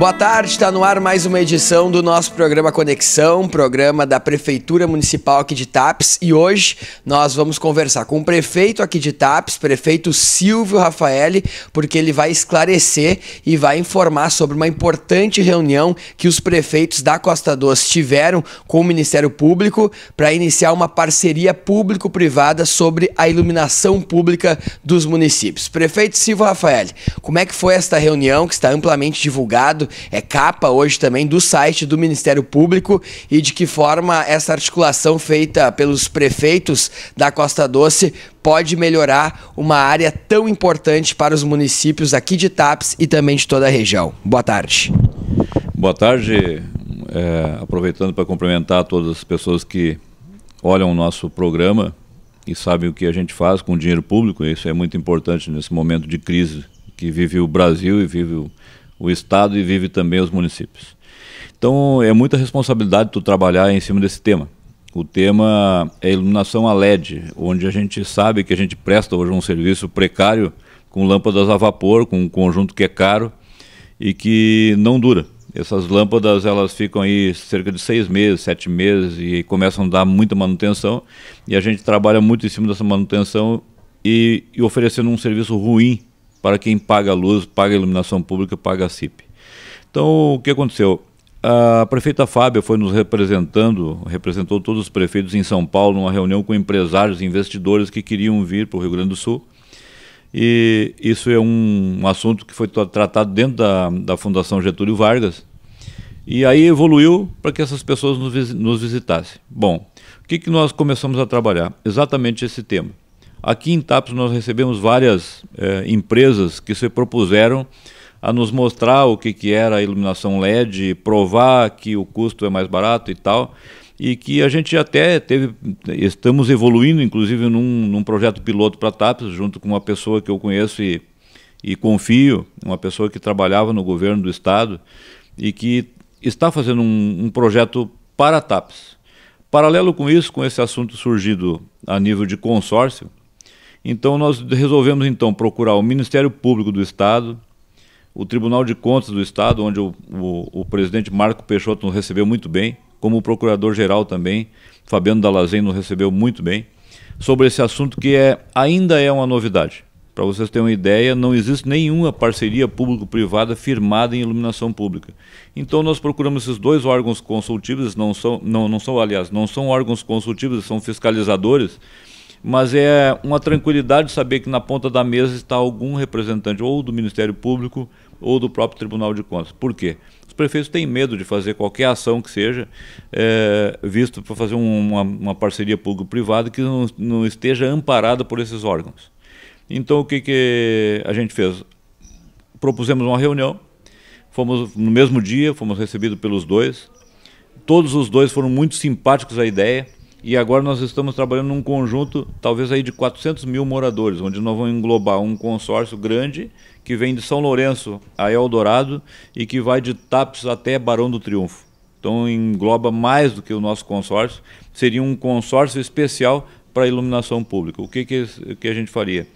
Boa tarde, está no ar mais uma edição do nosso programa Conexão, programa da Prefeitura Municipal aqui de Tapes. E hoje nós vamos conversar com o prefeito aqui de Tapes, prefeito Silvio Rafaeli, porque ele vai esclarecer e vai informar sobre uma importante reunião que os prefeitos da Costa Doce tiveram com o Ministério Público para iniciar uma parceria público-privada sobre a iluminação pública dos municípios. Prefeito Silvio Rafaeli, como é que foi esta reunião que está amplamente divulgado? é capa hoje também do site do Ministério Público e de que forma essa articulação feita pelos prefeitos da Costa Doce pode melhorar uma área tão importante para os municípios aqui de TAPS e também de toda a região. Boa tarde. Boa tarde. É, aproveitando para cumprimentar todas as pessoas que olham o nosso programa e sabem o que a gente faz com o dinheiro público, isso é muito importante nesse momento de crise que vive o Brasil e vive o, o Estado e vive também os municípios. Então é muita responsabilidade tu trabalhar em cima desse tema. O tema é iluminação a LED, onde a gente sabe que a gente presta hoje um serviço precário com lâmpadas a vapor, com um conjunto que é caro e que não dura. Essas lâmpadas elas ficam aí cerca de seis meses, sete meses e começam a dar muita manutenção e a gente trabalha muito em cima dessa manutenção e, e oferecendo um serviço ruim para quem paga a luz, paga a iluminação pública, paga a CIP. Então, o que aconteceu? A prefeita Fábia foi nos representando, representou todos os prefeitos em São Paulo numa reunião com empresários e investidores que queriam vir para o Rio Grande do Sul. E isso é um, assunto que foi tratado dentro da, da Fundação Getúlio Vargas. E aí evoluiu para que essas pessoas nos, nos visitassem. Bom, o que, que nós começamos a trabalhar? Exatamente esse tema. Aqui em TAPS nós recebemos várias eh, empresas que se propuseram a nos mostrar o que, que era a iluminação LED, provar que o custo é mais barato e tal, e que a gente até teve, estamos evoluindo, inclusive num, num projeto piloto para TAPS, junto com uma pessoa que eu conheço e, e confio, uma pessoa que trabalhava no governo do estado e que está fazendo um, um projeto para TAPS. Paralelo com isso, com esse assunto surgido a nível de consórcio, então nós resolvemos então procurar o Ministério Público do Estado, o Tribunal de Contas do Estado, onde o, o, o presidente Marco Peixoto nos recebeu muito bem, como o procurador-geral também, Fabiano Dalazen nos recebeu muito bem, sobre esse assunto que é, ainda é uma novidade. Para vocês terem uma ideia, não existe nenhuma parceria público-privada firmada em iluminação pública. Então nós procuramos esses dois órgãos consultivos, não são, não, não são, aliás, não são órgãos consultivos, são fiscalizadores, mas é uma tranquilidade saber que na ponta da mesa está algum representante ou do Ministério Público ou do próprio Tribunal de Contas. Por quê? Os prefeitos têm medo de fazer qualquer ação que seja, é, visto para fazer uma, uma parceria público-privada que não, não, esteja amparada por esses órgãos. Então, o que, que a gente fez? Propusemos uma reunião, fomos no mesmo dia, fomos recebidos pelos dois. Todos os dois foram muito simpáticos à ideia e agora nós estamos trabalhando num conjunto, talvez aí de 400 mil moradores, onde nós vamos englobar um consórcio grande que vem de São Lourenço a Eldorado e que vai de Tapes até Barão do Triunfo. Então engloba mais do que o nosso consórcio. Seria um consórcio especial para iluminação pública. O que, que, que a gente faria?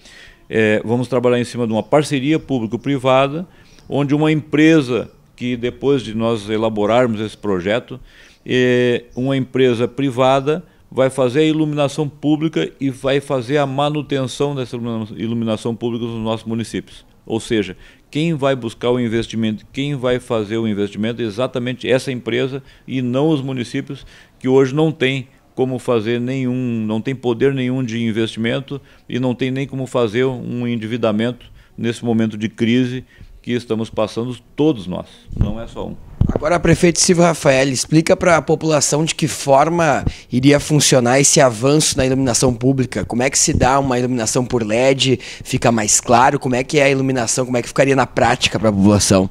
É, vamos trabalhar em cima de uma parceria público-privada, onde uma empresa que depois de nós elaborarmos esse projeto, é, uma empresa privada vai fazer a iluminação pública e vai fazer a manutenção dessa iluminação pública nos nossos municípios. Ou seja, quem vai buscar o investimento, quem vai fazer o investimento é exatamente essa empresa e não os municípios que hoje não têm como fazer nenhum, não tem poder nenhum de investimento e não tem nem como fazer um endividamento nesse momento de crise que estamos passando todos nós, não é só um. Agora, prefeito Silvio Rafael, explica para a população de que forma iria funcionar esse avanço na iluminação pública. Como é que se dá uma iluminação por LED? Fica mais claro? Como é que é a iluminação? Como é que ficaria na prática para a população?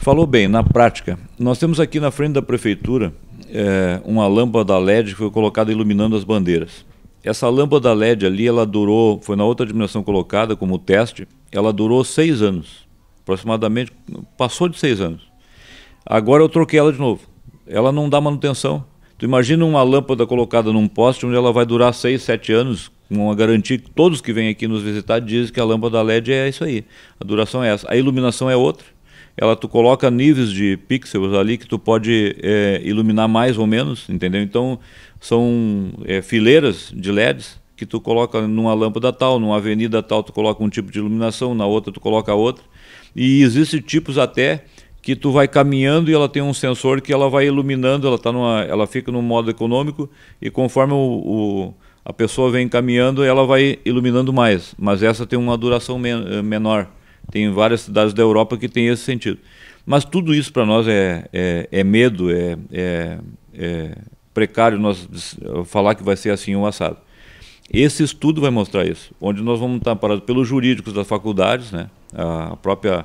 Falou bem, na prática. Nós temos aqui na frente da prefeitura é, uma lâmpada LED que foi colocada iluminando as bandeiras. Essa lâmpada LED ali, ela durou, foi na outra dimensão colocada como teste, ela durou seis anos aproximadamente, passou de seis anos. Agora eu troquei ela de novo. Ela não dá manutenção. Tu imagina uma lâmpada colocada num poste onde ela vai durar seis, sete anos, com uma garantia que todos que vêm aqui nos visitar dizem que a lâmpada LED é isso aí. A duração é essa. A iluminação é outra. Ela tu coloca níveis de pixels ali que tu pode é, iluminar mais ou menos, entendeu? Então são é, fileiras de LEDs que tu coloca numa lâmpada tal, numa avenida tal, tu coloca um tipo de iluminação, na outra tu coloca outra. E existem tipos até que tu vai caminhando e ela tem um sensor que ela vai iluminando, ela, tá numa, ela fica num modo econômico e conforme o, o, a pessoa vem caminhando, ela vai iluminando mais. Mas essa tem uma duração men eh, menor. Tem várias cidades da Europa que tem esse sentido. Mas tudo isso para nós é, é, é, medo, é, é, é precário nós falar que vai ser assim um assado. Esse estudo vai mostrar isso, onde nós vamos estar parados pelos jurídicos das faculdades, né? a, própria,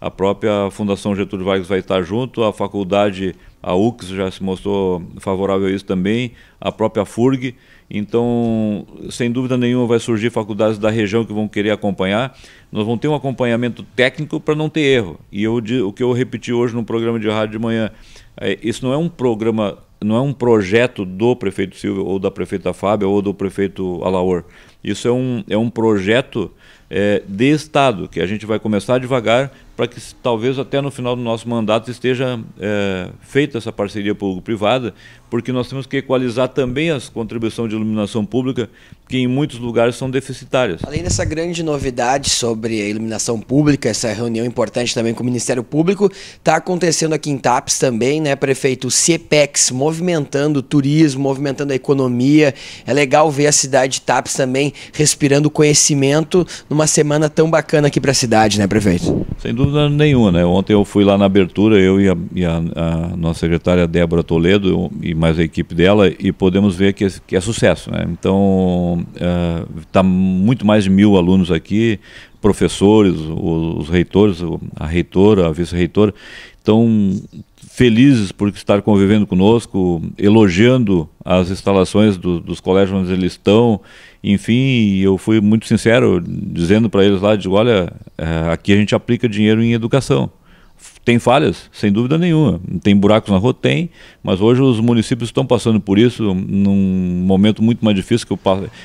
a própria Fundação Getúlio Vargas vai estar junto, a faculdade, a UX já se mostrou favorável a isso também, a própria FURG. Então, sem dúvida nenhuma, vai surgir faculdades da região que vão querer acompanhar. Nós vamos ter um acompanhamento técnico para não ter erro. E eu, o que eu repeti hoje no programa de rádio de manhã, é, isso não é um programa não é um projeto do prefeito Silvio ou da prefeita Fábia ou do prefeito Alaor. Isso é um, é um projeto é, de Estado, que a gente vai começar devagar, para que talvez até no final do nosso mandato esteja é, feita essa parceria público-privada, porque nós temos que equalizar também as contribuições de iluminação pública, que em muitos lugares são deficitárias. Além dessa grande novidade sobre a iluminação pública, essa reunião importante também com o Ministério Público, está acontecendo aqui em TAPS também, né, prefeito? O CEPEX movimentando o turismo, movimentando a economia. É legal ver a cidade de TAPS também respirando conhecimento numa semana tão bacana aqui para a cidade, né, prefeito? Sem dúvida dúvida nenhuma, né? Ontem eu fui lá na abertura, eu e a, e a, a nossa secretária Débora Toledo eu, e mais a equipe dela, e podemos ver que, é, que é sucesso, né? Então, está é, muito mais de mil alunos aqui, professores, os, os reitores, a reitora, a vice-reitora. Então, felizes por estar convivendo conosco, elogiando as instalações do, dos colégios onde eles estão. Enfim, eu fui muito sincero, dizendo para eles lá, digo, olha, eh, aqui a gente aplica dinheiro em educação. Tem falhas, sem dúvida nenhuma. Tem buracos na rua? Tem, mas hoje os municípios estão passando por isso num momento muito mais difícil que eu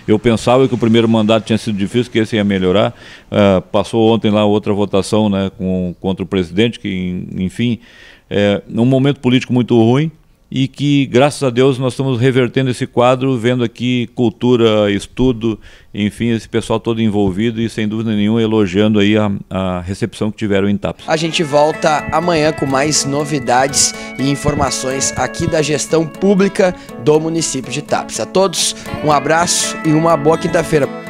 Eu pensava que o primeiro mandato tinha sido difícil, que esse ia melhorar. Uh, passou ontem lá outra votação né, com, contra o presidente, que, enfim, é, momento político muito ruim e que, graças a Deus, nós estamos revertendo esse quadro, vendo aqui cultura, estudo, enfim, esse pessoal todo envolvido e, sem dúvida nenhuma, elogiando aí a, a recepção que tiveram em TAPS. A gente volta amanhã com mais novidades e informações aqui da gestão pública do município de TAPS. A todos, um abraço e uma boa quinta-feira.